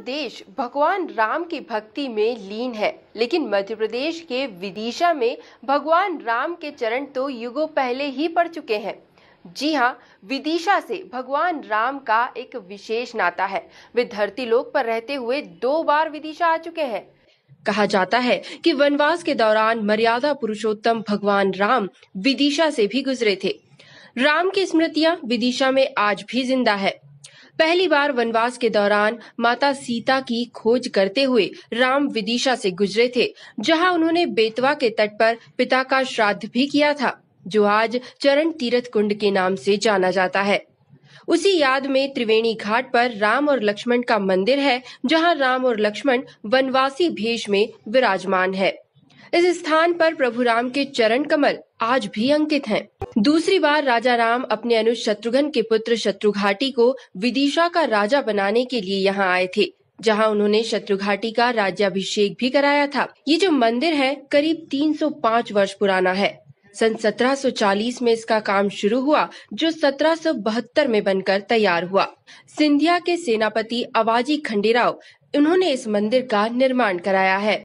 देश भगवान राम की भक्ति में लीन है लेकिन मध्य प्रदेश के विदिशा में भगवान राम के चरण तो युगों पहले ही पड़ चुके हैं जी हाँ विदिशा से भगवान राम का एक विशेष नाता है वे धरती लोक पर रहते हुए दो बार विदिशा आ चुके हैं कहा जाता है कि वनवास के दौरान मर्यादा पुरुषोत्तम भगवान राम विदिशा से भी गुजरे थे राम की स्मृतियां विदिशा में आज भी जिंदा है पहली बार वनवास के दौरान माता सीता की खोज करते हुए राम विदिशा से गुजरे थे जहां उन्होंने बेतवा के तट पर पिता का श्राद्ध भी किया था जो आज चरण तीर्थ कुंड के नाम से जाना जाता है उसी याद में त्रिवेणी घाट पर राम और लक्ष्मण का मंदिर है जहां राम और लक्ष्मण वनवासी भेष में विराजमान है इस स्थान पर प्रभु राम के चरण कमल आज भी अंकित हैं। दूसरी बार राजा राम अपने अनुज शत्रुघ्न के पुत्र शत्रुघाटी को विदिशा का राजा बनाने के लिए यहाँ आए थे जहाँ उन्होंने शत्रुघाटी का राज्याभिषेक भी कराया था ये जो मंदिर है करीब 305 वर्ष पुराना है सन 1740 में इसका काम शुरू हुआ जो 1772 में बनकर तैयार हुआ सिंधिया के सेनापति अवाजी खंडेराव उन्होंने इस मंदिर का निर्माण कराया है